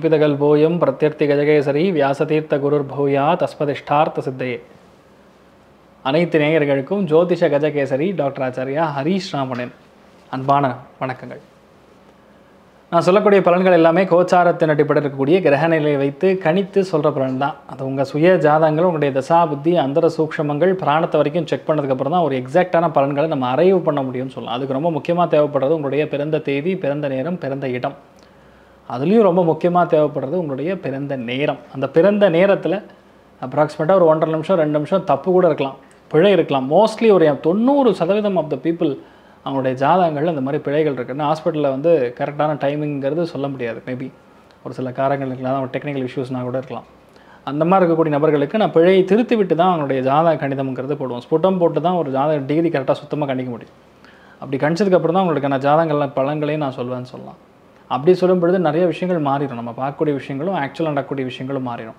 கல்பிதகல்போயம் பிரத்யர்த்தி கஜகேசரி வியாசதீர்த்த குருர் பூயா தஸ்மதிஷ்டார்த்த சித்தையே அனைத்து நேயர்களுக்கும் ஜோதிஷ கஜகேசரி டாக்டர் ஆச்சாரியா ஹரீஷ் ராமணன் அன்பான வணக்கங்கள் நான் சொல்லக்கூடிய பலன்கள் எல்லாமே கோச்சாரத்தின் அடிப்படையில் இருக்கக்கூடிய கிரகநிலையை வைத்து கணித்து சொல்கிற பலன் தான் அது உங்கள் சுய ஜாதகங்கள் உங்களுடைய தசா புத்தி அந்தர சூக்ஷமங்கள் பிராணத்தை வரைக்கும் செக் பண்ணதுக்கப்புறம் தான் ஒரு எக்ஸாக்டான பலன்களை நம்ம அறைவு பண்ண முடியும்னு சொல்லலாம் அதுக்கு ரொம்ப முக்கியமாக தேவைப்படுறது உங்களுடைய பிறந்த தேதி பிறந்த நேரம் பிறந்த இடம் அதுலேயும் ரொம்ப முக்கியமாக தேவைப்படுறது உங்களுடைய பிறந்த நேரம் அந்த பிறந்த நேரத்தில் அப்ராக்சிமேட்டாக ஒரு ஒன்றரை நிமிஷம் ரெண்டு நிமிஷம் தப்பு கூட இருக்கலாம் பிழை இருக்கலாம் மோஸ்ட்லி ஒரு தொண்ணூறு சதவீதம் ஆஃப் த பீப்புள் அவங்களுடைய ஜாதகங்கள் அந்த மாதிரி பிழைகள் இருக்குன்னு ஹாஸ்பிட்டலில் வந்து கரெக்டான டைமிங்கிறது சொல்ல முடியாது மேபி ஒரு சில காரங்கள் இருக்கலாம் அவங்க டெக்னிக்கல் இஷ்யூஸ்னால் கூட இருக்கலாம் அந்த மாதிரி இருக்கக்கூடிய நபர்களுக்கு நான் பிழையை திருத்தி விட்டு தான் அவங்களுடைய ஜாதக கணிதம்ங்கிறது போடுவோம் ஸ்புட்டம் போட்டு தான் ஒரு ஜாதக டிகிரி கரெக்டாக சுத்தமாக கணிக்க முடியும் அப்படி கணிச்சதுக்கப்புறம் தான் அவங்களுக்கான ஜாதகங்கள்லாம் பழங்களையும் நான் சொல்வேன்னு சொல்லலாம் அப்படி சொல்லும் பொழுது நிறைய விஷயங்கள் மாறிடும் நம்ம பார்க்கக்கூடிய விஷயங்களும் ஆக்சுவலாக நடக்கக்கூடிய விஷயங்களும் மாறிடும்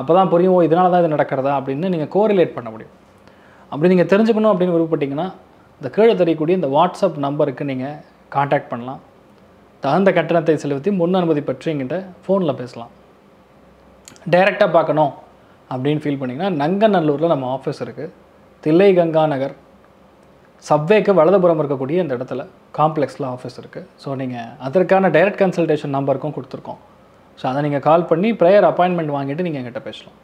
அப்போ தான் புரியும் இதனால தான் இது நடக்கிறதா அப்படின்னு நீங்கள் கோரிலேட் பண்ண முடியும் அப்படி நீங்கள் தெரிஞ்சுக்கணும் அப்படின்னு விருப்பப்பட்டிங்கன்னா இந்த கீழே தெரியக்கூடிய இந்த வாட்ஸ்அப் நம்பருக்கு நீங்கள் காண்டாக்ட் பண்ணலாம் தகுந்த கட்டணத்தை செலுத்தி முன் அனுமதி பற்றி எங்கிட்ட ஃபோனில் பேசலாம் டைரெக்டாக பார்க்கணும் அப்படின்னு ஃபீல் பண்ணிங்கன்னா நங்கநல்லூரில் நம்ம ஆஃபீஸ் இருக்குது தில்லை கங்கா நகர் சப்வேக்கு வலதுபுறம் இருக்கக்கூடிய இந்த இடத்துல காம்ப்ளெக்ஸில் ஆஃபீஸ் இருக்குது ஸோ நீங்கள் அதற்கான டைரக்ட் கன்சல்டேஷன் நம்பருக்கும் கொடுத்துருக்கோம் ஸோ அதை நீங்கள் கால் பண்ணி ப்ரேயர் அப்பாயின்மெண்ட் வாங்கிட்டு நீங்கள் எங்கிட்ட பேசலாம்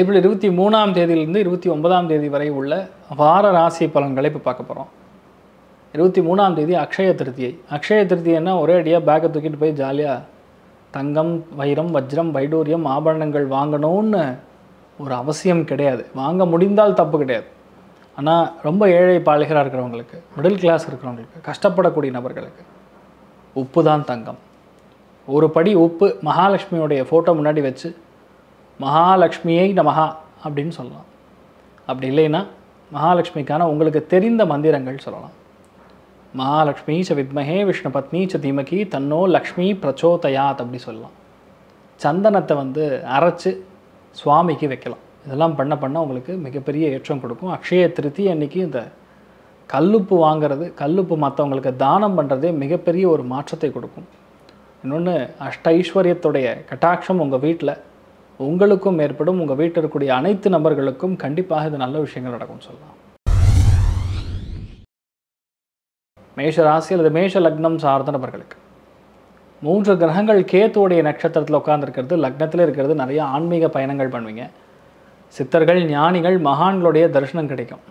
ஏப்ரல் இருபத்தி மூணாம் தேதியிலிருந்து இருபத்தி ஒன்பதாம் தேதி வரை உள்ள வார ராசி பலன்களை இப்போ பார்க்க போகிறோம் இருபத்தி மூணாம் தேதி அக்ஷய திருத்தியை அக்ஷய திருத்தியன்னா ஒரே அடியாக பேக்கை தூக்கிட்டு போய் ஜாலியாக தங்கம் வைரம் வஜ்ரம் வைடூரியம் ஆபரணங்கள் வாங்கணும்னு ஒரு அவசியம் கிடையாது வாங்க முடிந்தால் தப்பு கிடையாது ஆனால் ரொம்ப ஏழை பாலிகராக இருக்கிறவங்களுக்கு மிடில் கிளாஸ் இருக்கிறவங்களுக்கு கஷ்டப்படக்கூடிய நபர்களுக்கு உப்பு தான் தங்கம் ஒரு படி உப்பு மகாலட்சுமியோடைய ஃபோட்டோ முன்னாடி வச்சு மகாலட்சுமியை நமகா அப்படின்னு சொல்லலாம் அப்படி இல்லைன்னா மகாலட்சுமிக்கான உங்களுக்கு தெரிந்த மந்திரங்கள் சொல்லலாம் மகாலட்சுமி ச வித்மகே விஷ்ணு பத்னி ச தீமகி தன்னோ லக்ஷ்மி பிரச்சோதயாத் அப்படி சொல்லலாம் சந்தனத்தை வந்து அரைச்சி சுவாமிக்கு வைக்கலாம் இதெல்லாம் பண்ண பண்ண உங்களுக்கு மிகப்பெரிய ஏற்றம் கொடுக்கும் அக்ஷய திருத்தி அன்னைக்கு இந்த கல்லுப்பு வாங்கிறது கல்லுப்பு மற்றவங்களுக்கு தானம் பண்ணுறதே மிகப்பெரிய ஒரு மாற்றத்தை கொடுக்கும் இன்னொன்று அஷ்ட ஐஸ்வர்யத்துடைய கட்டாட்சம் உங்கள் வீட்டில் உங்களுக்கும் ஏற்படும் உங்கள் வீட்டில் இருக்கக்கூடிய அனைத்து நபர்களுக்கும் கண்டிப்பாக இது நல்ல விஷயங்கள் நடக்கும்னு சொல்லலாம் மேஷ ராசி அல்லது மேஷ லக்னம் சார்ந்த நபர்களுக்கு மூன்று கிரகங்கள் கேத்துவோடைய நட்சத்திரத்தில் உட்காந்துருக்கிறது லக்னத்தில் இருக்கிறது நிறைய ஆன்மீக பயணங்கள் பண்ணுவீங்க சித்தர்கள் ஞானிகள் மகான்களுடைய தரிசனம் கிடைக்கும்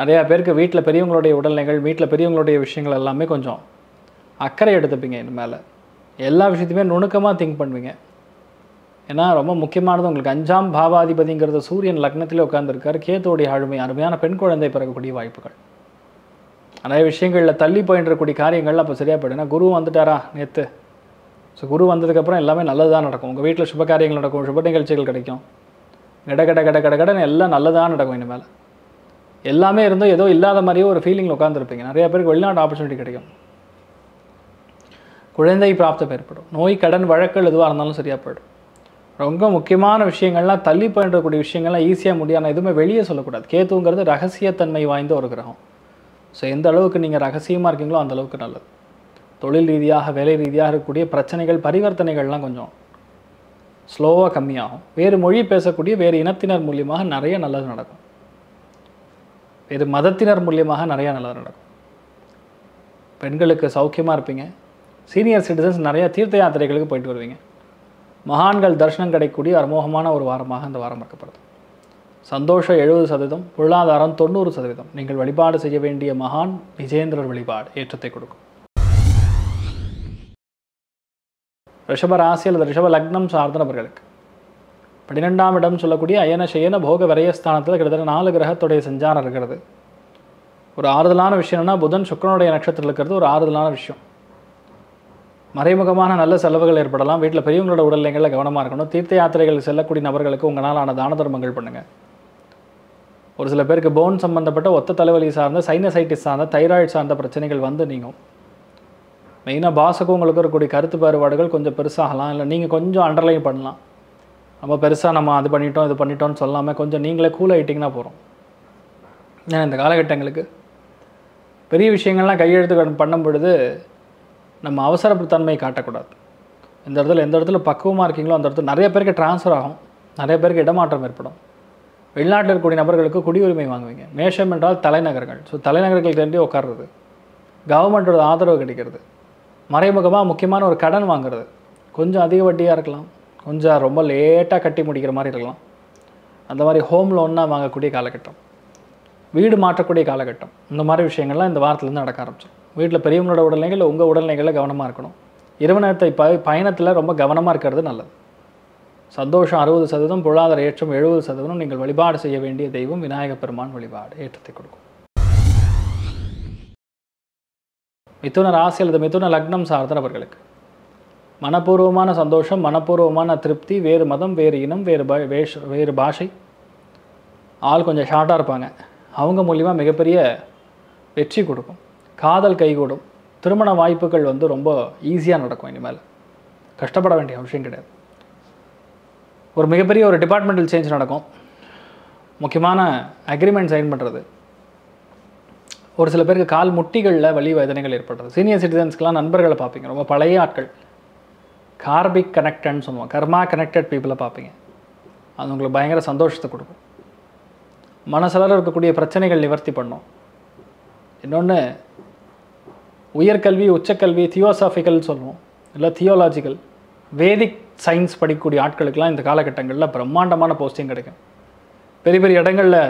நிறையா பேருக்கு வீட்டில் பெரியவங்களுடைய உடல்நிலைகள் வீட்டில் பெரியவங்களுடைய விஷயங்கள் எல்லாமே கொஞ்சம் அக்கறை எடுத்துப்பீங்க இது மேலே எல்லா விஷயத்தையுமே நுணுக்கமாக திங்க் பண்ணுவீங்க ஏன்னா ரொம்ப முக்கியமானது உங்களுக்கு அஞ்சாம் பாவாதிபதிங்கிறது சூரியன் லக்னத்திலே உட்காந்துருக்கார் கேத்துடைய அழுமை அருமையான பெண் குழந்தை பிறக்கக்கூடிய வாய்ப்புகள் நிறைய விஷயங்களில் தள்ளி போயின்றக்கூடிய காரியங்கள்லாம் அப்போ சரியாக போய்டும் குரு வந்துட்டாரா நேற்று ஸோ குரு வந்ததுக்கப்புறம் எல்லாமே நல்லது தான் நடக்கும் உங்கள் வீட்டில் சுப காரியங்கள் நடக்கும் சுப நிகழ்ச்சிகள் கிடைக்கும் கட கட கட கட கடன்னு எல்லாம் நல்லதாக நடக்கும் இனிமேல் எல்லாமே இருந்தோ ஏதோ இல்லாத மாதிரியே ஒரு ஃபீலிங்கில் உட்காந்துருப்பீங்க நிறைய பேருக்கு வெளிநாட்டு ஆப்பர்ச்சுனிட்டி கிடைக்கும் குழந்தை பிராப்தம் ஏற்படும் நோய் கடன் வழக்கல் எதுவாக இருந்தாலும் சரியாக போயிடும் ரொம்ப முக்கியமான விஷயங்கள்லாம் தள்ளி போயிடக்கூடிய விஷயங்கள்லாம் ஈஸியாக முடியாது எதுவுமே வெளியே சொல்லக்கூடாது கேத்துங்கிறது ரகசியத்தன்மை வாய்ந்த ஒரு கிரகம் ஸோ எந்த அளவுக்கு நீங்கள் ரகசியமாக இருக்கீங்களோ அந்த அளவுக்கு நல்லது தொழில் ரீதியாக வேலை ரீதியாக இருக்கக்கூடிய பிரச்சனைகள் பரிவர்த்தனைகள்லாம் கொஞ்சம் ஸ்லோவாக கம்மியாகும் வேறு மொழி பேசக்கூடிய வேறு இனத்தினர் மூலியமாக நிறைய நல்லது நடக்கும் வேறு மதத்தினர் மூலியமாக நிறையா நல்லது நடக்கும் பெண்களுக்கு சௌக்கியமாக இருப்பீங்க சீனியர் சிட்டிசன்ஸ் நிறையா தீர்த்த யாத்திரைகளுக்கு போயிட்டு வருவீங்க மகான்கள் தரிசனம் கிடைக்கக்கூடிய அமோகமான ஒரு வாரமாக இந்த வாரம் இருக்கப்படுது சந்தோஷம் எழுபது சதவீதம் பொருளாதாரம் தொண்ணூறு சதவீதம் நீங்கள் வழிபாடு செய்ய வேண்டிய மகான் விஜேந்திரர் வழிபாடு ஏற்றத்தை கொடுக்கும் ரிஷப ராசி அல்லது ரிஷப லக்னம் சார்ந்த நபர்களுக்கு பன்னிரெண்டாம் இடம் சொல்லக்கூடிய அயன சயன போக விரயஸ்தானத்தில் கிட்டத்தட்ட நாலு கிரகத்துடைய சஞ்சாரம் இருக்கிறது ஒரு ஆறுதலான விஷயம்னா புதன் சுக்கரனுடைய நட்சத்திரத்தில் இருக்கிறது ஒரு ஆறுதலான விஷயம் மறைமுகமான நல்ல செலவுகள் ஏற்படலாம் வீட்டில் பெரியவங்களோட உடல்நிலைகளில் கவனமாக இருக்கணும் தீர்த்த யாத்திரைகள் செல்லக்கூடிய நபர்களுக்கு உங்களால் ஆன தான தர்மங்கள் பண்ணுங்கள் ஒரு சில பேருக்கு போன் சம்மந்தப்பட்ட ஒத்த தலைவலி சார்ந்த சைனசைட்டிஸ் சார்ந்த தைராய்டு சார்ந்த பிரச்சனைகள் வந்து நீங்கள் மெயினாக பாஸுக்கும் உங்களுக்கு இருக்கக்கூடிய கருத்து வேறுபாடுகள் கொஞ்சம் பெருசாகலாம் இல்லை நீங்கள் கொஞ்சம் அண்டர்லைன் பண்ணலாம் நம்ம பெருசாக நம்ம அது பண்ணிட்டோம் இது பண்ணிட்டோம்னு சொல்லாமல் கொஞ்சம் நீங்களே கூல் ஆகிட்டிங்கன்னா போகிறோம் ஏன்னா இந்த காலகட்டங்களுக்கு பெரிய விஷயங்கள்லாம் கையெழுத்து பண்ணும் பொழுது நம்ம தன்மையை காட்டக்கூடாது இந்த இடத்துல எந்த இடத்துல பக்குவமாக இருக்கீங்களோ அந்த இடத்துல நிறைய பேருக்கு டிரான்ஸ்ஃபர் ஆகும் நிறைய பேருக்கு இடமாற்றம் ஏற்படும் வெளிநாட்டில் இருக்கக்கூடிய நபர்களுக்கு குடியுரிமை வாங்குவீங்க மேஷம் என்றால் தலைநகர்கள் ஸோ தலைநகர்கள் தேடி உட்கார்றது கவர்மெண்ட்டோட ஆதரவு கிடைக்கிறது மறைமுகமாக முக்கியமான ஒரு கடன் வாங்குறது கொஞ்சம் அதிக வட்டியாக இருக்கலாம் கொஞ்சம் ரொம்ப லேட்டாக கட்டி முடிக்கிற மாதிரி இருக்கலாம் அந்த மாதிரி ஹோம் லோன்னாக வாங்கக்கூடிய காலகட்டம் வீடு மாற்றக்கூடிய காலகட்டம் இந்த மாதிரி விஷயங்கள்லாம் இந்த வாரத்துலேருந்து நடக்க ஆரம்பிச்சோம் வீட்டில் பெரியவங்களோட உடல்நிலைகள் உங்கள் உடல்நிலைகளில் கவனமாக இருக்கணும் இரவு நேரத்தை ப பயணத்தில் ரொம்ப கவனமாக இருக்கிறது நல்லது சந்தோஷம் அறுபது சதவீதம் பொருளாதார ஏற்றம் எழுபது சதவீதம் நீங்கள் வழிபாடு செய்ய வேண்டிய தெய்வம் விநாயக பெருமான் வழிபாடு ஏற்றத்தை கொடுக்கும் மிதுன ராசி அல்லது மிதுன லக்னம் சார்ந்த நபர்களுக்கு மனப்பூர்வமான சந்தோஷம் மனப்பூர்வமான திருப்தி வேறு மதம் வேறு இனம் வேறு வேஷ் வேறு பாஷை ஆள் கொஞ்சம் ஷார்ட்டாக இருப்பாங்க அவங்க மூலிமா மிகப்பெரிய வெற்றி கொடுக்கும் காதல் கைகூடும் திருமண வாய்ப்புகள் வந்து ரொம்ப ஈஸியாக நடக்கும் இனிமேல் கஷ்டப்பட வேண்டிய அவசியம் கிடையாது ஒரு மிகப்பெரிய ஒரு டிபார்ட்மெண்டல் சேஞ்ச் நடக்கும் முக்கியமான அக்ரிமெண்ட் சைன் பண்ணுறது ஒரு சில பேருக்கு கால் முட்டிகளில் வழி வேதனைகள் ஏற்படுறது சீனியர் சிட்டிசன்ஸ்க்கெலாம் நண்பர்களை பார்ப்பீங்க ரொம்ப பழைய ஆட்கள் கார்பிக் கனெக்டட்னு சொல்லுவோம் கர்மா கனெக்டட் பீப்புளை பார்ப்பீங்க அது உங்களுக்கு பயங்கர சந்தோஷத்தை கொடுக்கும் மனசளவில் இருக்கக்கூடிய பிரச்சனைகள் நிவர்த்தி பண்ணும் இன்னொன்று உயர்கல்வி உச்சக்கல்வி தியோசாஃபிக்கல்னு சொல்லுவோம் இல்லை தியோலாஜிக்கல் வேதிக் சயின்ஸ் படிக்கக்கூடிய ஆட்களுக்கெல்லாம் இந்த காலகட்டங்களில் பிரம்மாண்டமான போஸ்டிங் கிடைக்கும் பெரிய பெரிய இடங்களில்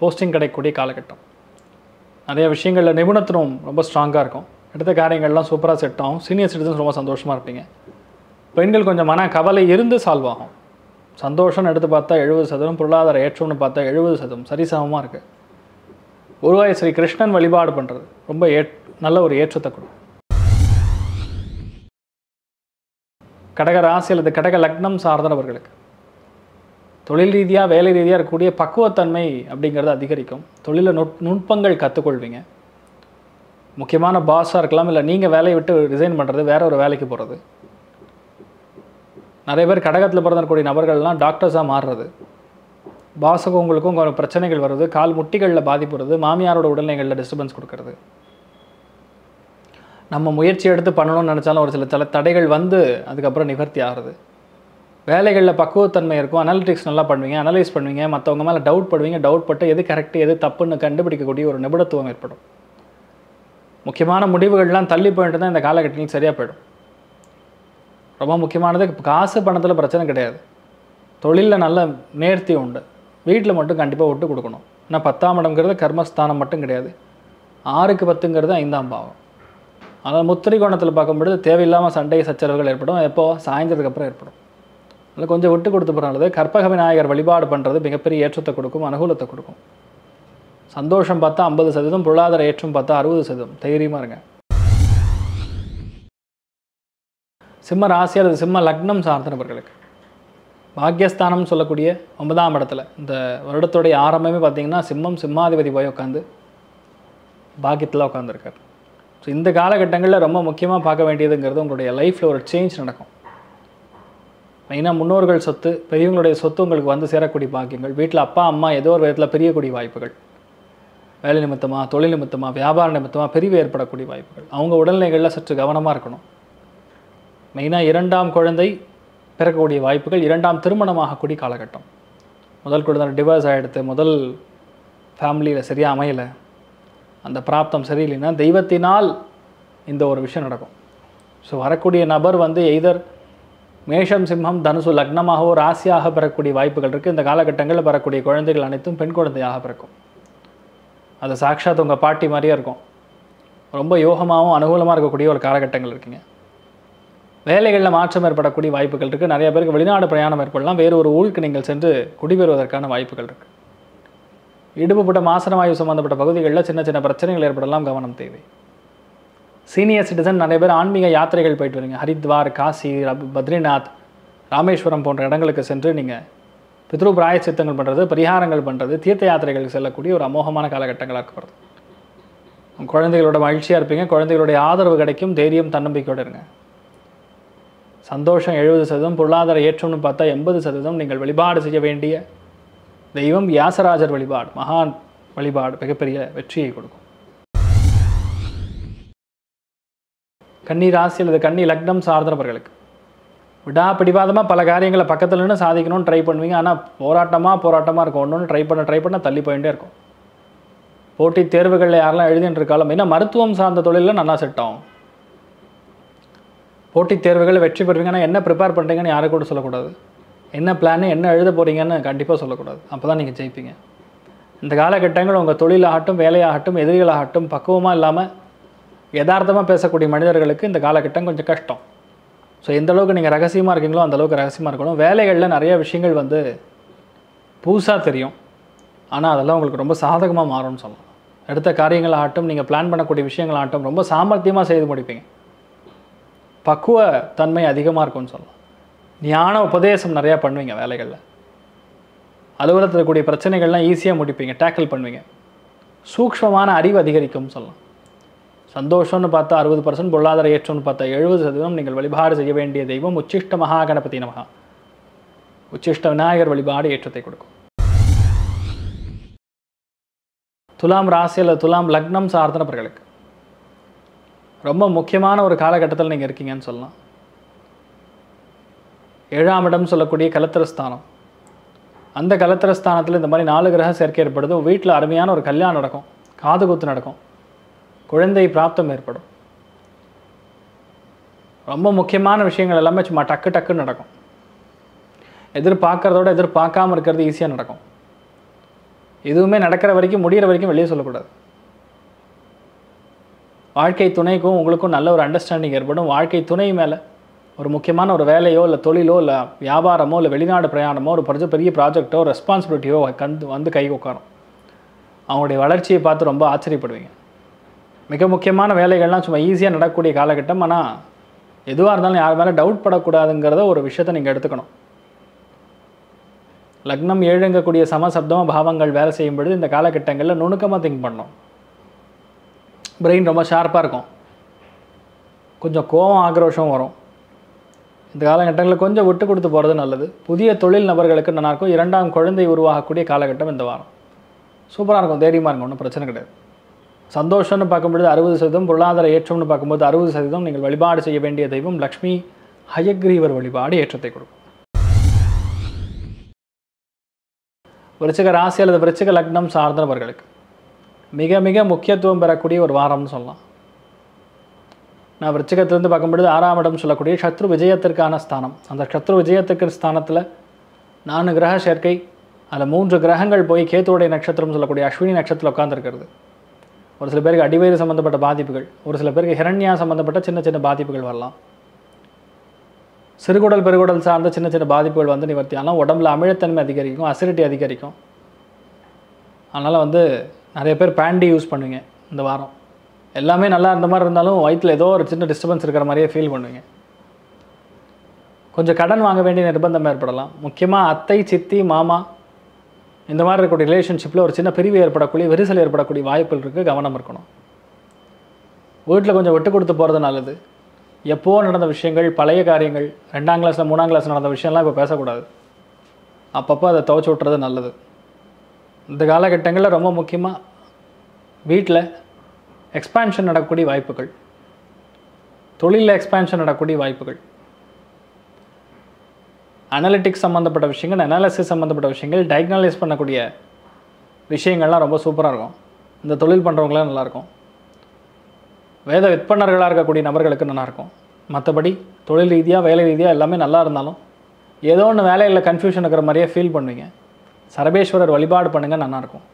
போஸ்டிங் கிடைக்கக்கூடிய காலகட்டம் நிறைய விஷயங்களில் நிபுணத்துவம் ரொம்ப ஸ்ட்ராங்காக இருக்கும் எடுத்த காரியங்கள்லாம் சூப்பராக செட் ஆகும் சீனியர் சிட்டிசன்ஸ் ரொம்ப சந்தோஷமாக இருப்பீங்க பெண்கள் கொஞ்சம் மன கவலை இருந்து சால்வ் ஆகும் சந்தோஷம்னு எடுத்து பார்த்தா எழுபது சதவீதம் பொருளாதார ஏற்றம்னு பார்த்தா எழுபது சதவீதம் சரிசமமாக இருக்குது உருவாய் ஸ்ரீ கிருஷ்ணன் வழிபாடு பண்ணுறது ரொம்ப ஏ நல்ல ஒரு ஏற்றத்தை கொடுக்கும் கடக ராசி அல்லது கடக லக்னம் சார்ந்த நபர்களுக்கு தொழில் ரீதியாக வேலை ரீதியாக இருக்கக்கூடிய பக்குவத்தன்மை அப்படிங்கிறது அதிகரிக்கும் தொழிலில் நுட் நுட்பங்கள் கற்றுக்கொள்வீங்க முக்கியமான பாஸாக இருக்கலாம் இல்லை நீங்கள் வேலையை விட்டு ரிசைன் பண்ணுறது வேற ஒரு வேலைக்கு போகிறது நிறைய பேர் கடகத்தில் பிறந்தக்கூடிய நபர்கள்லாம் டாக்டர்ஸாக மாறுறது பாஸுக்கும் உங்களுக்கும் பிரச்சனைகள் வருது கால் முட்டிகளில் பாதிப்புறது மாமியாரோட உடல்நிலைகளில் டிஸ்டர்பன்ஸ் கொடுக்கறது நம்ம முயற்சி எடுத்து பண்ணணும்னு நினச்சாலும் ஒரு சில சில தடைகள் வந்து அதுக்கப்புறம் நிவர்த்தி ஆகுது வேலைகளில் பக்குவத்தன்மை இருக்கும் அனாலிட்டிக்ஸ் நல்லா பண்ணுவீங்க அனலைஸ் பண்ணுவீங்க மற்றவங்க மேலே டவுட் பண்ணுவீங்க டவுட் பட்டு எது கரெக்ட் எது தப்புன்னு கண்டுபிடிக்கக்கூடிய ஒரு நிபுணத்துவம் ஏற்படும் முக்கியமான முடிவுகள்லாம் தள்ளி போயிட்டு தான் இந்த காலகட்டத்தில் சரியாக போயிடும் ரொம்ப முக்கியமானது காசு பணத்தில் பிரச்சனை கிடையாது தொழிலில் நல்ல நேர்த்தி உண்டு வீட்டில் மட்டும் கண்டிப்பாக விட்டு கொடுக்கணும் ஏன்னா பத்தாம் இடம்ங்கிறது கர்மஸ்தானம் மட்டும் கிடையாது ஆறுக்கு பத்துங்கிறது ஐந்தாம் பாவம் ஆனால் கோணத்தில் பார்க்கும்பொழுது தேவையில்லாமல் சண்டை சச்சரவுகள் ஏற்படும் எப்போது சாயந்தரத்துக்கு அப்புறம் ஏற்படும் அதில் கொஞ்சம் விட்டு கொடுத்து போகிறது கற்பக விநாயகர் வழிபாடு பண்ணுறது மிகப்பெரிய ஏற்றத்தை கொடுக்கும் அனுகூலத்தை கொடுக்கும் சந்தோஷம் பார்த்தா ஐம்பது சதவீதம் பொருளாதார ஏற்றம் பார்த்தா அறுபது சதவீதம் தைரியமாக இருங்க சிம்ம ராசி அல்லது சிம்ம லக்னம் நபர்களுக்கு பாக்கியஸ்தானம்னு சொல்லக்கூடிய ஒன்பதாம் இடத்துல இந்த வருடத்துடைய ஆரம்பமே பார்த்தீங்கன்னா சிம்மம் சிம்மாதிபதி போய் உட்காந்து பாக்கியத்தில் உட்காந்துருக்கார் ஸோ இந்த காலகட்டங்களில் ரொம்ப முக்கியமாக பார்க்க வேண்டியதுங்கிறது உங்களுடைய லைஃப்பில் ஒரு சேஞ்ச் நடக்கும் மெயினாக முன்னோர்கள் சொத்து பெரியவங்களுடைய சொத்து உங்களுக்கு வந்து சேரக்கூடிய பாக்கியங்கள் வீட்டில் அப்பா அம்மா ஏதோ ஒரு விதத்தில் பெரியக்கூடிய வாய்ப்புகள் வேலை நிமித்தமாக தொழில் நிமித்தமாக வியாபார நிமித்தமாக பிரிவு ஏற்படக்கூடிய வாய்ப்புகள் அவங்க உடல்நிலைகளில் சற்று கவனமாக இருக்கணும் மெயினாக இரண்டாம் குழந்தை பிறக்கக்கூடிய வாய்ப்புகள் இரண்டாம் திருமணமாகக்கூடிய காலகட்டம் முதல் குழந்தை டிவோர்ஸ் ஆகிடுத்து முதல் ஃபேமிலியில் சரியாக அமையலை அந்த பிராப்தம் சரியில்லைன்னா தெய்வத்தினால் இந்த ஒரு விஷயம் நடக்கும் ஸோ வரக்கூடிய நபர் வந்து எய்தர் மேஷம் சிம்மம் தனுசு லக்னமாகவோ ராசியாக பெறக்கூடிய வாய்ப்புகள் இருக்குது இந்த காலகட்டங்களில் பெறக்கூடிய குழந்தைகள் அனைத்தும் பெண் குழந்தையாக பிறக்கும் அது சாட்சாத் உங்கள் பாட்டி மாதிரியே இருக்கும் ரொம்ப யோகமாகவும் அனுகூலமாக இருக்கக்கூடிய ஒரு காலகட்டங்கள் இருக்குங்க வேலைகளில் மாற்றம் ஏற்படக்கூடிய வாய்ப்புகள் இருக்குது நிறைய பேருக்கு வெளிநாடு பிரயாணம் ஏற்படலாம் வேறு ஒரு ஊருக்கு நீங்கள் சென்று குடிபெறுவதற்கான வாய்ப்புகள் இருக்குது இடுப்புப்பட்ட மாசனவாயு சம்மந்தப்பட்ட பகுதிகளில் சின்ன சின்ன பிரச்சனைகள் ஏற்படலாம் கவனம் தேவை சீனியர் சிட்டிசன் நிறைய பேர் ஆன்மீக யாத்திரைகள் போயிட்டு வரீங்க ஹரித்வார் காசி பத்ரிநாத் ராமேஸ்வரம் போன்ற இடங்களுக்கு சென்று நீங்கள் பித்ரு பிராய சித்தங்கள் பண்ணுறது பரிகாரங்கள் பண்ணுறது தீர்த்த யாத்திரைகளுக்கு செல்லக்கூடிய ஒரு அமோகமான காலகட்டங்களாக இருக்கப்படுது குழந்தைகளோட மகிழ்ச்சியாக இருப்பீங்க குழந்தைகளுடைய ஆதரவு கிடைக்கும் தைரியம் தன்னம்பிக்கையோடு இருங்க சந்தோஷம் எழுபது சதவீதம் பொருளாதார ஏற்றம்னு பார்த்தா எண்பது சதவீதம் நீங்கள் வழிபாடு செய்ய வேண்டிய தெய்வம் வியாசராஜர் வழிபாடு மகான் வழிபாடு மிகப்பெரிய வெற்றியை கொடுக்கும் கன்னி ராசி அல்லது கன்னி லக்னம் சார்ந்தவர்களுக்கு விடா பிடிவாதமாக பல காரியங்களை பக்கத்தில் நின்று சாதிக்கணும்னு ட்ரை பண்ணுவீங்க ஆனால் போராட்டமாக போராட்டமாக இருக்கும் ஒன்று ட்ரை பண்ண ட்ரை பண்ண தள்ளி போயிட்டே இருக்கும் போட்டி தேர்வுகளில் யாரெல்லாம் எழுதிட்டு இருக்காலும் என்ன மருத்துவம் சார்ந்த தொழிலில் நல்லா செட் ஆகும் போட்டித் தேர்வுகளில் வெற்றி பெறுவீங்கன்னா என்ன ப்ரிப்பேர் பண்ணுறீங்கன்னு யாரும் கூட சொல்லக்கூடாது என்ன பிளான் என்ன எழுத போகிறீங்கன்னு கண்டிப்பாக சொல்லக்கூடாது அப்போ தான் நீங்கள் ஜெயிப்பீங்க இந்த காலகட்டங்கள் உங்கள் தொழிலாகட்டும் வேலையாகட்டும் எதிரிகளாகட்டும் பக்குவமாக இல்லாமல் யதார்த்தமாக பேசக்கூடிய மனிதர்களுக்கு இந்த காலகட்டம் கொஞ்சம் கஷ்டம் ஸோ எந்த அளவுக்கு நீங்கள் ரகசியமாக இருக்கீங்களோ அந்தளவுக்கு ரகசியமாக இருக்கணும் வேலைகளில் நிறைய விஷயங்கள் வந்து புதுசாக தெரியும் ஆனால் அதெல்லாம் உங்களுக்கு ரொம்ப சாதகமாக மாறும்னு சொல்லலாம் அடுத்த காரியங்கள் ஆகட்டும் நீங்கள் பிளான் பண்ணக்கூடிய விஷயங்கள் ஆகட்டும் ரொம்ப சாமர்த்தியமாக செய்து முடிப்பீங்க பக்குவ தன்மை அதிகமாக இருக்கும்னு சொல்லலாம் ஞான உபதேசம் நிறையா பண்ணுவீங்க வேலைகளில் அலுவலகத்தில் இருக்கக்கூடிய பிரச்சனைகள்லாம் ஈஸியாக முடிப்பீங்க டேக்கிள் பண்ணுவீங்க சூக்ஷ்மமான அறிவு அதிகரிக்கும் சொல்லலாம் சந்தோஷம்னு பார்த்தா அறுபது பர்சன்ட் பொருளாதார ஏற்றம்னு பார்த்தா எழுபது சதவீதம் நீங்கள் வழிபாடு செய்ய வேண்டிய தெய்வம் உச்சிஷ்ட மகாகணபதி நமகா உச்சிஷ்ட விநாயகர் வழிபாடு ஏற்றத்தை கொடுக்கும் துலாம் ராசி அல்லது துலாம் லக்னம் சார்ந்த நபர்களுக்கு ரொம்ப முக்கியமான ஒரு காலகட்டத்தில் நீங்கள் இருக்கீங்கன்னு சொல்லலாம் ஏழாம் இடம் சொல்லக்கூடிய கலத்திரஸ்தானம் அந்த கலத்திரஸ்தானத்தில் இந்த மாதிரி நாலு கிரக சேர்க்கை ஏற்படுது வீட்டில் அருமையான ஒரு கல்யாணம் நடக்கும் காது குத்து நடக்கும் குழந்தை பிராப்தம் ஏற்படும் ரொம்ப முக்கியமான விஷயங்கள் எல்லாமே சும்மா டக்கு டக்குன்னு நடக்கும் எதிர்பார்க்குறதோட எதிர்பார்க்காமல் இருக்கிறது ஈஸியாக நடக்கும் எதுவுமே நடக்கிற வரைக்கும் முடிகிற வரைக்கும் வெளியே சொல்லக்கூடாது வாழ்க்கை துணைக்கும் உங்களுக்கும் நல்ல ஒரு அண்டர்ஸ்டாண்டிங் ஏற்படும் வாழ்க்கை துணை மேலே ஒரு முக்கியமான ஒரு வேலையோ இல்லை தொழிலோ இல்லை வியாபாரமோ இல்லை வெளிநாடு பிரயாணமோ ஒரு பெரிய பெரிய ப்ராஜெக்டோ ரெஸ்பான்சிபிலிட்டியோ கந்து வந்து கை உட்காரும் அவங்களுடைய வளர்ச்சியை பார்த்து ரொம்ப ஆச்சரியப்படுவீங்க மிக முக்கியமான வேலைகள்லாம் சும்மா ஈஸியாக நடக்கக்கூடிய காலகட்டம் ஆனால் எதுவாக இருந்தாலும் யார் மேலே டவுட் படக்கூடாதுங்கிறத ஒரு விஷயத்தை நீங்கள் எடுத்துக்கணும் லக்னம் ஏழுங்கக்கூடிய சமசப்தமாக பாவங்கள் வேலை செய்யும் பொழுது இந்த காலகட்டங்களில் நுணுக்கமாக திங்க் பண்ணோம் பிரெயின் ரொம்ப ஷார்ப்பாக இருக்கும் கொஞ்சம் கோவம் ஆக்ரோஷம் வரும் இந்த காலகட்டங்களில் கொஞ்சம் விட்டு கொடுத்து போகிறது நல்லது புதிய தொழில் நபர்களுக்கு நல்லாயிருக்கும் இரண்டாம் குழந்தை உருவாகக்கூடிய காலகட்டம் இந்த வாரம் சூப்பராக இருக்கும் தைரியமாக இருக்கும் ஒன்றும் பிரச்சனை கிடையாது சந்தோஷம்னு பார்க்கும்பொழுது அறுபது சதவீதம் பொருளாதார ஏற்றம்னு பார்க்கும்போது அறுபது சதவீதம் நீங்கள் வழிபாடு செய்ய வேண்டிய தெய்வம் லக்ஷ்மி ஹயக்ரீவர் வழிபாடு ஏற்றத்தை கொடுக்கும் விருச்சிக ராசி அல்லது விருச்சிக லக்னம் சார்ந்தவர்களுக்கு மிக மிக முக்கியத்துவம் பெறக்கூடிய ஒரு வாரம்னு சொல்லலாம் நான் விருச்சிகத்திலிருந்து பார்க்கும்பொழுது ஆறாம் இடம் சொல்லக்கூடிய சத்ரு விஜயத்திற்கான ஸ்தானம் அந்த சத்ரு விஜயத்திற்கு ஸ்தானத்தில் நான்கு கிரக சேர்க்கை அதில் மூன்று கிரகங்கள் போய் கேத்துடைய நட்சத்திரம் சொல்லக்கூடிய அஸ்வினி நட்சத்திரம் உட்காந்துருக்கிறது ஒரு சில பேருக்கு அடிவயிறு சம்மந்தப்பட்ட பாதிப்புகள் ஒரு சில பேருக்கு ஹிரண்யா சம்மந்தப்பட்ட சின்ன சின்ன பாதிப்புகள் வரலாம் சிறுகுடல் பெருகுடல் சார்ந்த சின்ன சின்ன பாதிப்புகள் வந்து நிவர்த்தி ஆனால் உடம்புல அமிழத்தன்மை அதிகரிக்கும் அசிடிட்டி அதிகரிக்கும் அதனால் வந்து நிறைய பேர் பேண்டி யூஸ் பண்ணுவீங்க இந்த வாரம் எல்லாமே நல்லா இருந்த மாதிரி இருந்தாலும் வயிற்றில் ஏதோ ஒரு சின்ன டிஸ்டர்பன்ஸ் இருக்கிற மாதிரியே ஃபீல் பண்ணுவீங்க கொஞ்சம் கடன் வாங்க வேண்டிய நிர்பந்தம் ஏற்படலாம் முக்கியமாக அத்தை சித்தி மாமா இந்த மாதிரி இருக்கக்கூடிய ரிலேஷன்ஷிப்பில் ஒரு சின்ன பிரிவு ஏற்படக்கூடிய விரிசல் ஏற்படக்கூடிய வாய்ப்புகள் இருக்குது கவனம் இருக்கணும் வீட்டில் கொஞ்சம் விட்டு கொடுத்து போகிறது நல்லது எப்போ நடந்த விஷயங்கள் பழைய காரியங்கள் ரெண்டாம் கிளாஸில் மூணாம் கிளாஸ் நடந்த விஷயம்லாம் இப்போ பேசக்கூடாது அப்பப்போ அதை துவச்சி விட்டுறது நல்லது இந்த காலகட்டங்களில் ரொம்ப முக்கியமாக வீட்டில் எக்ஸ்பேன்ஷன் நடக்கக்கூடிய வாய்ப்புகள் தொழிலில் எக்ஸ்பேன்ஷன் நடக்கக்கூடிய வாய்ப்புகள் அனலிட்டிக்ஸ் சம்மந்தப்பட்ட விஷயங்கள் அனாலிசிஸ் சம்மந்தப்பட்ட விஷயங்கள் டயக்னாலைஸ் பண்ணக்கூடிய விஷயங்கள்லாம் ரொம்ப சூப்பராக இருக்கும் இந்த தொழில் பண்ணுறவங்களாம் நல்லாயிருக்கும் வேத விற்பனர்களாக இருக்கக்கூடிய நபர்களுக்கு நல்லாயிருக்கும் மற்றபடி தொழில் ரீதியாக வேலை ரீதியாக எல்லாமே நல்லா இருந்தாலும் ஏதோ ஒன்று வேலையில் கன்ஃபியூஷன் இருக்கிற மாதிரியே ஃபீல் பண்ணுவீங்க சரபேஸ்வரர் வழிபாடு பண்ணுங்கள் நல்லாயிருக்கும்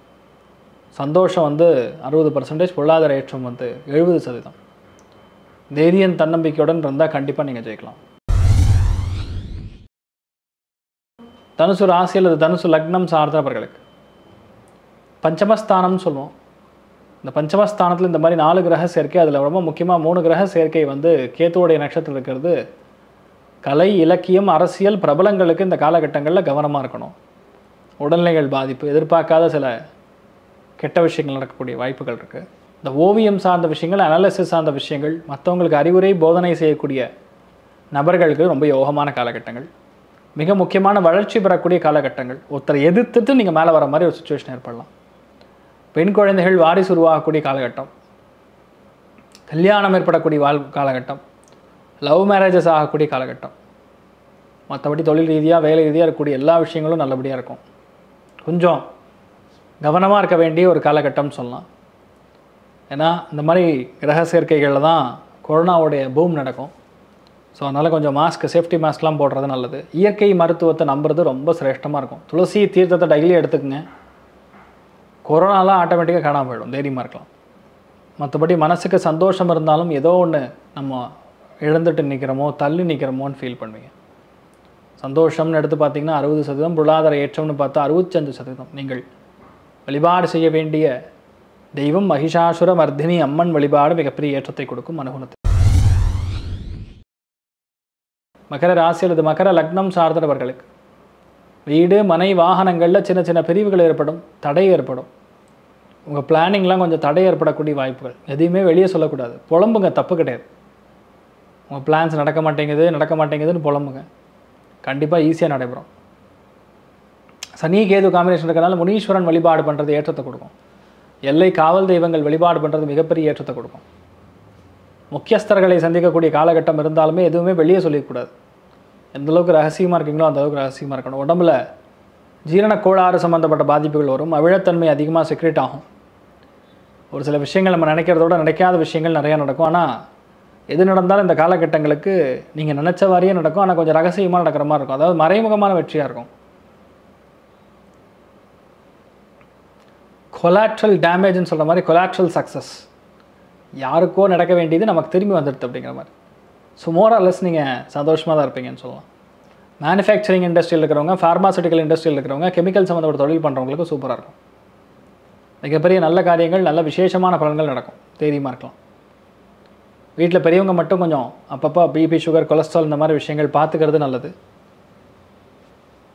சந்தோஷம் வந்து அறுபது பர்சன்டேஜ் பொருளாதார ஏற்றம் வந்து எழுபது சதவீதம் தைரியம் தன்னம்பிக்கையுடன் இருந்தால் கண்டிப்பாக நீங்கள் ஜெயிக்கலாம் தனுசு ராசி அல்லது தனுசு லக்னம் சார்ந்தவர்களுக்கு பஞ்சமஸ்தானம்னு சொல்லுவோம் இந்த பஞ்சமஸ்தானத்தில் இந்த மாதிரி நாலு கிரக சேர்க்கை அதில் ரொம்ப முக்கியமாக மூணு கிரக சேர்க்கை வந்து கேத்துவோடைய நட்சத்திரம் இருக்கிறது கலை இலக்கியம் அரசியல் பிரபலங்களுக்கு இந்த காலகட்டங்களில் கவனமாக இருக்கணும் உடல்நிலைகள் பாதிப்பு எதிர்பார்க்காத சில கெட்ட விஷயங்கள் நடக்கக்கூடிய வாய்ப்புகள் இருக்குது இந்த ஓவியம் சார்ந்த விஷயங்கள் அனாலிசிஸ் சார்ந்த விஷயங்கள் மற்றவங்களுக்கு அறிவுரை போதனை செய்யக்கூடிய நபர்களுக்கு ரொம்ப யோகமான காலகட்டங்கள் மிக முக்கியமான வளர்ச்சி பெறக்கூடிய காலகட்டங்கள் ஒருத்தரை எதிர்த்துட்டு நீங்கள் மேலே வர மாதிரி ஒரு சுச்சுவேஷன் ஏற்படலாம் பெண் குழந்தைகள் வாரிசு உருவாகக்கூடிய காலகட்டம் கல்யாணம் ஏற்படக்கூடிய வாழ் காலகட்டம் லவ் மேரேஜஸ் ஆகக்கூடிய காலகட்டம் மற்றபடி தொழில் ரீதியாக வேலை ரீதியாக இருக்கக்கூடிய எல்லா விஷயங்களும் நல்லபடியாக இருக்கும் கொஞ்சம் கவனமாக இருக்க வேண்டிய ஒரு காலகட்டம்னு சொல்லலாம் ஏன்னா இந்த மாதிரி கிரக சேர்க்கைகளில் தான் கொரோனாவுடைய பூம் நடக்கும் ஸோ அதனால் கொஞ்சம் மாஸ்க் சேஃப்டி மாஸ்க்லாம் போடுறது நல்லது இயற்கை மருத்துவத்தை நம்புறது ரொம்ப சிரேஷ்டமாக இருக்கும் துளசி தீர்த்தத்தை டெய்லி எடுத்துக்கங்க கொரோனாலாம் ஆட்டோமேட்டிக்காக காணாமல் போயிடும் தைரியமாக இருக்கலாம் மற்றபடி மனசுக்கு சந்தோஷம் இருந்தாலும் ஏதோ ஒன்று நம்ம இழந்துட்டு நிற்கிறோமோ தள்ளி நிற்கிறோமோன்னு ஃபீல் பண்ணுவீங்க சந்தோஷம்னு எடுத்து பார்த்தீங்கன்னா அறுபது சதவீதம் பொருளாதார ஏற்றம்னு பார்த்தா அறுபத்தஞ்சு சதவீதம் நீங்கள் வழிபாடு செய்ய வேண்டிய தெய்வம் மகிஷாசுர மர்தினி அம்மன் வழிபாடு மிகப்பெரிய ஏற்றத்தை கொடுக்கும் மனகுணத்தை மகர ராசி அல்லது மகர லக்னம் சார்ந்தவர்களுக்கு வீடு மனை வாகனங்களில் சின்ன சின்ன பிரிவுகள் ஏற்படும் தடை ஏற்படும் உங்கள் பிளானிங்லாம் கொஞ்சம் தடை ஏற்படக்கூடிய வாய்ப்புகள் எதையுமே வெளியே சொல்லக்கூடாது புலம்புங்க தப்பு கிடையாது உங்கள் பிளான்ஸ் நடக்க மாட்டேங்குது நடக்க மாட்டேங்குதுன்னு புலம்புங்க கண்டிப்பாக ஈஸியாக நடைபெறும் சனி கேது காம்பினேஷன் இருக்கிறனால முனீஸ்வரன் வழிபாடு பண்ணுறது ஏற்றத்தை கொடுக்கும் எல்லை காவல் தெய்வங்கள் வழிபாடு பண்ணுறது மிகப்பெரிய ஏற்றத்தை கொடுக்கும் முக்கியஸ்தர்களை சந்திக்கக்கூடிய காலகட்டம் இருந்தாலுமே எதுவுமே வெளியே சொல்லிக்கூடாது எந்தளவுக்கு ரகசியமாக இருக்கீங்களோ அந்தளவுக்கு ரகசியமாக இருக்கணும் உடம்புல ஜீரண கோளாறு சம்மந்தப்பட்ட பாதிப்புகள் வரும் அவிழத்தன்மை அதிகமாக செக்ரெட் ஆகும் ஒரு சில விஷயங்கள் நம்ம நினைக்கிறத விட நினைக்காத விஷயங்கள் நிறையா நடக்கும் ஆனால் எது நடந்தாலும் இந்த காலகட்டங்களுக்கு நீங்கள் நினச்ச மாதிரியே நடக்கும் ஆனால் கொஞ்சம் ரகசியமாக நடக்கிற மாதிரி இருக்கும் அதாவது மறைமுகமான வெற்றியாக இருக்கும் கொலாட்ரல் டேமேஜ்னு சொல்கிற மாதிரி கொலாட்ரல் சக்ஸஸ் யாருக்கோ நடக்க வேண்டியது நமக்கு திரும்பி வந்துடுது அப்படிங்கிற மாதிரி ஸோ மோராலஸ் நீங்கள் சந்தோஷமாக தான் இருப்பீங்கன்னு சொல்லலாம் மேனுஃபேக்சரிங் இண்டஸ்ட்ரியில் இருக்கிறவங்க ஃபார்மாசூட்டிக்கல் இண்டஸ்ட்ரியில் இருக்கிறவங்க கெமிக்கல் சம்மந்தப்பட்ட தொழில் பண்ணுறவங்களுக்கு சூப்பராக இருக்கும் மிகப்பெரிய நல்ல காரியங்கள் நல்ல விசேஷமான பலன்கள் நடக்கும் தைரியமாக இருக்கலாம் வீட்டில் பெரியவங்க மட்டும் கொஞ்சம் அப்பப்போ பிபி சுகர் கொலஸ்ட்ரால் இந்த மாதிரி விஷயங்கள் பார்த்துக்கிறது நல்லது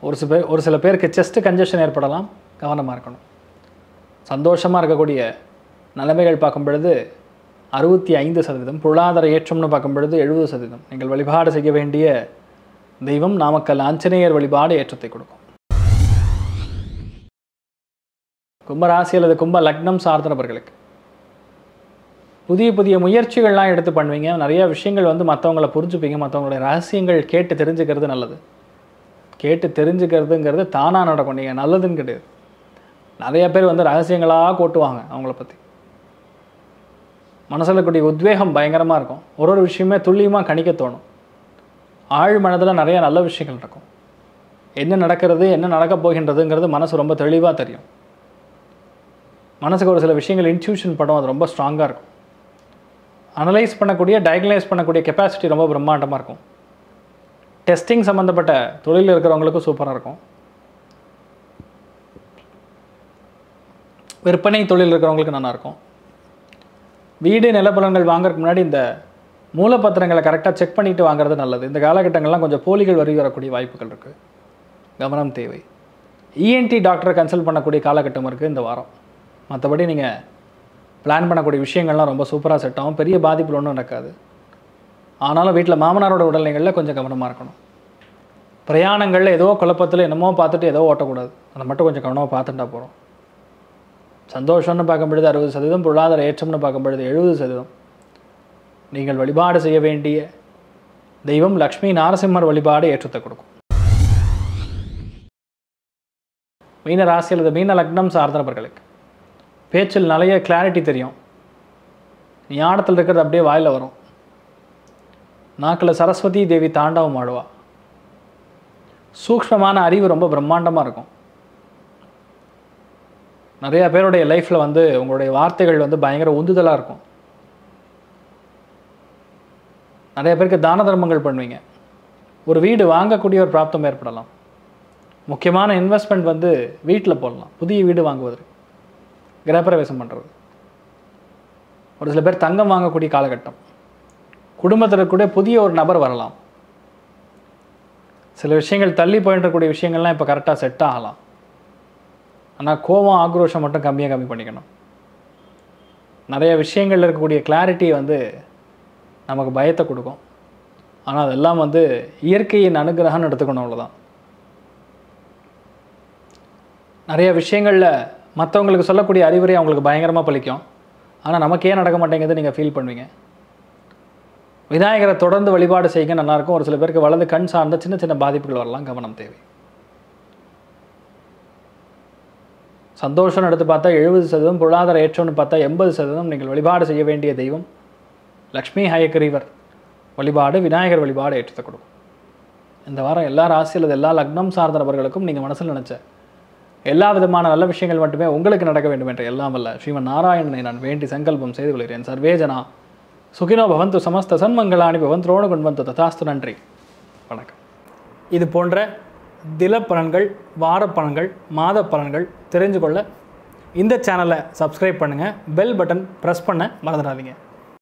ஒரு சில பேர் ஒரு சில பேருக்கு செஸ்ட் கன்ஜெஷன் ஏற்படலாம் கவனமாக இருக்கணும் சந்தோஷமாக இருக்கக்கூடிய நிலைமைகள் பார்க்கும் பொழுது அறுபத்தி ஐந்து சதவீதம் பொருளாதார ஏற்றம்னு பார்க்கும் பொழுது எழுபது சதவீதம் நீங்கள் வழிபாடு செய்ய வேண்டிய தெய்வம் நாமக்கல் ஆஞ்சநேயர் வழிபாடு ஏற்றத்தை கொடுக்கும் கும்பராசி அல்லது கும்ப லக்னம் சார்ந்த நபர்களுக்கு புதிய புதிய முயற்சிகள்லாம் எடுத்து பண்ணுவீங்க நிறைய விஷயங்கள் வந்து மற்றவங்கள புரிஞ்சுப்பீங்க மற்றவங்களுடைய ரகசியங்கள் கேட்டு தெரிஞ்சுக்கிறது நல்லது கேட்டு தெரிஞ்சுக்கிறதுங்கிறது தானாக நடக்கும் நீங்கள் நல்லதுன்னு கிடையாது நிறைய பேர் வந்து ரகசியங்களாக கோட்டுவாங்க அவங்கள பற்றி மனசில் இருக்கக்கூடிய உத்வேகம் பயங்கரமாக இருக்கும் ஒரு ஒரு விஷயமே துல்லியமாக கணிக்க தோணும் ஆழ் மனதில் நிறைய நல்ல விஷயங்கள் இருக்கும் என்ன நடக்கிறது என்ன நடக்கப் போகின்றதுங்கிறது மனசு ரொம்ப தெளிவாக தெரியும் மனசுக்கு ஒரு சில விஷயங்கள் இன்ட்யூஷன் படம் அது ரொம்ப ஸ்ட்ராங்காக இருக்கும் அனலைஸ் பண்ணக்கூடிய டயக்னைஸ் பண்ணக்கூடிய கெப்பாசிட்டி ரொம்ப பிரம்மாண்டமாக இருக்கும் டெஸ்டிங் சம்மந்தப்பட்ட தொழிலில் இருக்கிறவங்களுக்கும் சூப்பராக இருக்கும் விற்பனை தொழில் இருக்கிறவங்களுக்கு நல்லாயிருக்கும் வீடு நிலப்பலன்கள் வாங்குறதுக்கு முன்னாடி இந்த மூலப்பத்திரங்களை கரெக்டாக செக் பண்ணிவிட்டு வாங்குறது நல்லது இந்த காலகட்டங்கள்லாம் கொஞ்சம் போலிகள் வருகி வரக்கூடிய வாய்ப்புகள் இருக்குது கவனம் தேவை இஎன்டி டாக்டரை கன்சல்ட் பண்ணக்கூடிய காலகட்டம் இருக்குது இந்த வாரம் மற்றபடி நீங்கள் பிளான் பண்ணக்கூடிய விஷயங்கள்லாம் ரொம்ப சூப்பராக செட் ஆகும் பெரிய பாதிப்பில் ஒன்றும் நடக்காது ஆனாலும் வீட்டில் மாமனாரோட உடல்நிலைகளில் கொஞ்சம் கவனமாக இருக்கணும் பிரயாணங்களில் ஏதோ குழப்பத்தில் என்னமோ பார்த்துட்டு ஏதோ ஓட்டக்கூடாது அதை மட்டும் கொஞ்சம் கவனமாக பார்த்துட்டா போகிறோம் சந்தோஷம்னு பொழுது அறுபது சதவீதம் பொருளாதார ஏற்றம்னு பொழுது எழுபது சதவீதம் நீங்கள் வழிபாடு செய்ய வேண்டிய தெய்வம் லக்ஷ்மி நாரசிம்மர் வழிபாடு ஏற்றத்தை கொடுக்கும் மீன ராசி அல்லது மீன லக்னம் சார்ந்தவர்களுக்கு பேச்சில் நிறைய கிளாரிட்டி தெரியும் ஞானத்தில் இருக்கிறது அப்படியே வாயில் வரும் நாக்கில் சரஸ்வதி தேவி தாண்டவம் ஆடுவா சூக்ஷ்மமான அறிவு ரொம்ப பிரம்மாண்டமாக இருக்கும் நிறையா பேருடைய லைஃப்பில் வந்து உங்களுடைய வார்த்தைகள் வந்து பயங்கர உந்துதலாக இருக்கும் நிறைய பேருக்கு தான தர்மங்கள் பண்ணுவீங்க ஒரு வீடு வாங்கக்கூடிய ஒரு பிராப்தம் ஏற்படலாம் முக்கியமான இன்வெஸ்ட்மெண்ட் வந்து வீட்டில் போடலாம் புதிய வீடு வாங்குவது கிரகப்பிரவேசம் பண்ணுறது ஒரு சில பேர் தங்கம் வாங்கக்கூடிய காலகட்டம் குடும்பத்தில் கூட புதிய ஒரு நபர் வரலாம் சில விஷயங்கள் தள்ளி போயின்றக்கூடிய விஷயங்கள்லாம் இப்போ கரெக்டாக செட் ஆகலாம் ஆனால் கோவம் ஆக்ரோஷம் மட்டும் கம்மியாக கம்மி பண்ணிக்கணும் நிறைய விஷயங்களில் இருக்கக்கூடிய கிளாரிட்டி வந்து நமக்கு பயத்தை கொடுக்கும் ஆனால் அதெல்லாம் வந்து இயற்கையின் அனுகிரகம்னு எடுத்துக்கணும் அவ்வளோதான் நிறைய விஷயங்களில் மற்றவங்களுக்கு சொல்லக்கூடிய அறிவுரை அவங்களுக்கு பயங்கரமாக பழிக்கும் ஆனால் நமக்கு ஏன் நடக்க மாட்டேங்குது நீங்கள் ஃபீல் பண்ணுவீங்க விநாயகரை தொடர்ந்து வழிபாடு செய்யுங்க நல்லாயிருக்கும் ஒரு சில பேருக்கு வளர்ந்து கண் சார்ந்த சின்ன சின்ன பாதிப்புகள் வரலாம் கவனம் தேவை சந்தோஷம்னு எடுத்து பார்த்தா எழுபது சதவீதம் பொருளாதார ஏற்றம்னு பார்த்தா எண்பது சதவீதம் நீங்கள் வழிபாடு செய்ய வேண்டிய தெய்வம் லக்ஷ்மி ஹயக்கரீவர் வழிபாடு விநாயகர் வழிபாடு ஏற்றத்தை கொடுக்கும் இந்த வாரம் எல்லா ராசி அல்லது எல்லா லக்னம் சார்ந்த நபர்களுக்கும் நீங்கள் மனசில் நினச்ச எல்லா விதமான நல்ல விஷயங்கள் மட்டுமே உங்களுக்கு நடக்க வேண்டும் என்ற எல்லாம் அல்ல ஸ்ரீமன் நாராயணனை நான் வேண்டி சங்கல்பம் செய்து கொள்கிறேன் சர்வேஜனா சுகினோ பவந்து சமஸ்த சன்மங்களானி பவந்த் ரோணு குண்வந்து ததாஸ்து நன்றி வணக்கம் இது போன்ற திலப்பலன்கள் வாரப்பலன்கள் மாதப்பலன்கள் தெரிஞ்சு கொள்ள இந்த சேனலை சப்ஸ்கிரைப் பண்ணுங்கள் பெல் பட்டன் ப்ரெஸ் பண்ண மறந்துடாதீங்க